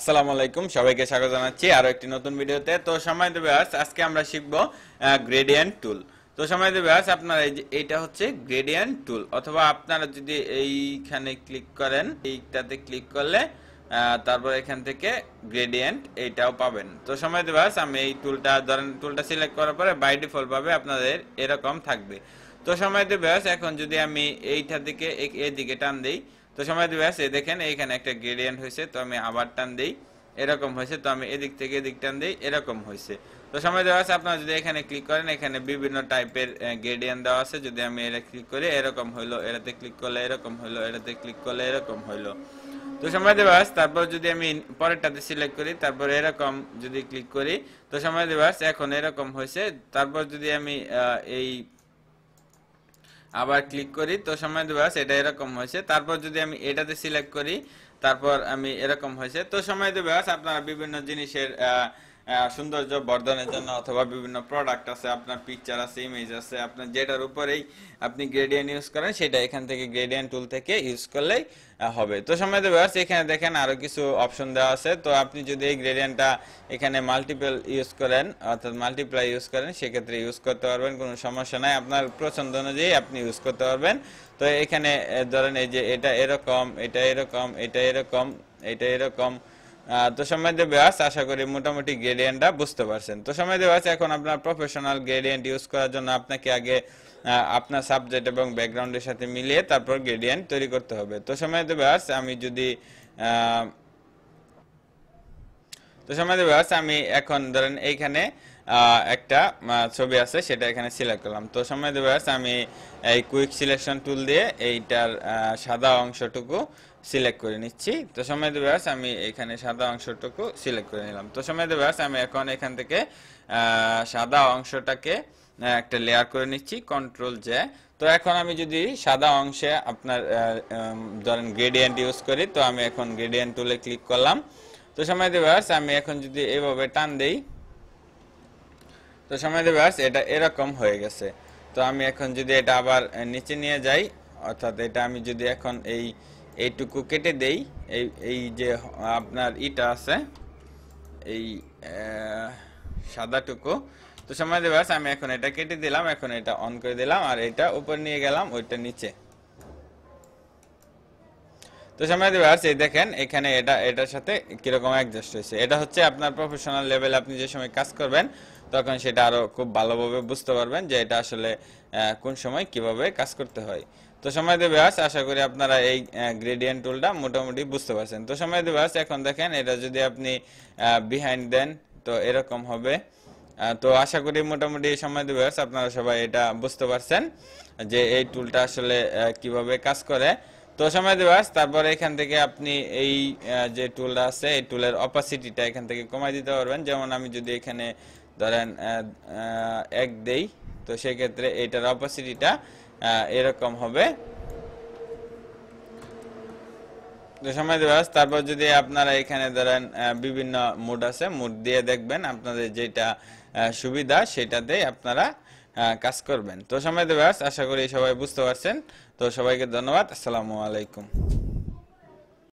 আসসালামু আলাইকুম সবাইকে স্বাগত জানাচ্ছি আরো একটি নতুন ভিডিওতে তো সময় দেবে আস আজকে আমরা শিখব গ্রেডিয়েন্ট টুল তো সময় দেবে আস আপনার এই এইটা হচ্ছে গ্রেডিয়েন্ট টুল অথবা আপনারা যদি এইখানে ক্লিক করেন এইটাতে ক্লিক করলে তারপর এখান থেকে গ্রেডিয়েন্ট এইটাও পাবেন তো সময় দেবে আস আমি এই টুলটা ধরেন টুলটা সিলেক্ট করার পরে বাই ডিফল্টভাবে আপনাদের এরকম থাকবে তো সময় দেবে আস এখন যদি আমি এইটা থেকে এদিকে টান দিই তো সময় দেবে এই দেখেন এইখানে একটা গ্রেডিয়েন্ট হয়েছে তো আমি আবার টান দিই এরকম হয়েছে তো আমি এদিক থেকে এদিক টান দিই এরকম হয়েছে তো সময় দেওয়া আছে আপনারা যদি এখানে ক্লিক করেন এখানে বিভিন্ন টাইপের গ্রেডিয়েন্ট দেওয়া আছে যদি আমি এটা ক্লিক করি এরকম হইলো এটাতে ক্লিক করলে এরকম হইলো এটাতে ক্লিক করলে এরকম হইলো তো সময় দেবাস তারপর যদি আমি পরেরটাতে সিলেক্ট করি তারপর এরকম যদি ক্লিক করি তো সময় দেবাস এখন এরকম হয়েছে তারপর যদি আমি এই আবার ক্লিক করি তো সময় দেবাস এটা এরকম হয়েছে তারপর যদি আমি এটাতে সিলেক্ট করি তারপর আমি এরকম হয়েছে তো সময় দেবাস আপনারা বিভিন্ন জিনিসের সৌন্দর্য বর্ধনের জন্য অথবা বিভিন্ন প্রোডাক্ট আছে আপনার পিকচার আছে ইমেজ আছে আপনার যেটার উপরেই আপনি গ্রেডিয়েন্ট ইউজ করেন সেটা এখান থেকে গ্রেডিয়েন্ট টুল থেকে ইউজ করলেই হবে তো সময় ব্যবহার এখানে দেখেন আরও কিছু অপশন দেওয়া আছে তো আপনি যদি এই গ্রেডিয়েন্টটা এখানে মাল্টিপল ইউজ করেন অর্থাৎ মাল্টিপ্লাই ইউজ করেন সেক্ষেত্রে ইউজ করতে পারবেন কোনো সমস্যা নাই আপনার পছন্দ অনুযায়ী আপনি ইউজ করতে পারবেন তো এখানে ধরেন এই যে এটা এরকম এটা এরকম এটা এরকম এটা এরকম তো সময় আশা করি মোটামুটি গ্রেডিয়েন্টটা বুঝতে পারছেন তো সময় এখন আপনার প্রফেশনাল গ্রেডিয়েন্ট ইউজ করার জন্য আপনাকে আগে আপনার সাবজেক্ট এবং ব্যাকগ্রাউন্ডের সাথে মিলিয়ে তারপর গ্রেডিয়েন্ট তৈরি করতে হবে তো সময় আমি যদি তো সময় আমি এখন ধরেন এইখানে একটা ছবি আছে সেটা এখানে সিলেক্ট করলাম তো সময় দেবে আমি এই কুইক সিলেকশন টুল দিয়ে এইটার সাদা অংশটুকু সিলেক্ট করে নিচ্ছি তো সময় দেবে আস আমি এখানে সাদা অংশটুকু সিলেক্ট করে নিলাম তো সময় দেবে আস আমি এখন এখান থেকে সাদা অংশটাকে একটা লেয়ার করে নিচ্ছি কন্ট্রোল যে তো এখন আমি যদি সাদা অংশে আপনার ধরেন গ্রেডিয়েন্ট ইউজ করি তো আমি এখন গ্রেডিয়েন্ট টুলে ক্লিক করলাম তো সময় দেবে আস আমি এখন যদি এভাবে টান দেই তো সময় দেবে আস এটা এরকম হয়ে গেছে তো আমি এখন যদি এটা আবার নিচে নিয়ে যাই অর্থাৎ এটা আমি যদি এখন এই এইটুকু কেটে দেই এই এই যে আপনার ইটা আছে এই সাদাটুকু তো সময় দেবাস আমি এখন এটা কেটে দিলাম এখন এটা অন করে দিলাম আর এটা উপর নিয়ে গেলাম ওইটা নিচে তো সামনে ভিউয়ার্স এই দেখেন এখানে এটা এটার সাথে কিরকম অ্যাডজাস্ট হয়েছে এটা হচ্ছে আপনার প্রফেশনাল লেভেল আপনি যে সময় কাজ করবেন তখন সেটা আরও খুব ভালোভাবে বুঝতে পারবেন যে এটা আসলে কোন সময় কিভাবে কাজ করতে হয় তো সময় ভিউয়ার্স আশা করি আপনারা এই গ্রেডিয়েন্ট টুলটা মোটামুটি বুঝতে পারছেন তো সময় ভিউয়ার্স এখন দেখেন এটা যদি আপনি বিহাইন্ড দেন তো এরকম হবে তো আশা করি মোটামুটি সময় ভিউয়ার্স আপনারা সবাই এটা বুঝতে পারছেন যে এই টুলটা আসলে কিভাবে কাজ করে তো সময় দেবাস তারপরে এখান থেকে আপনি এই যে টুলটা আছে এই টুলের অপাসিটিটা এখান থেকে কমাই দিতে পারবেন যেমন আমি যদি এখানে ধরেন এক দেই তো সেক্ষেত্রে এটার অপাসিটিটা এরকম হবে সময় দেবাস তারপর যদি আপনারা এখানে ধরেন বিভিন্ন মুড আছে মুড দিয়ে দেখবেন আপনাদের যেটা সুবিধা সেটাতেই আপনারা হ্যাঁ, কাজ করবেন তো সময় দেবাস আশা করি সবাই বুঝতে পারছেন তো সবাইকে ধন্যবাদ আসসালামু আলাইকুম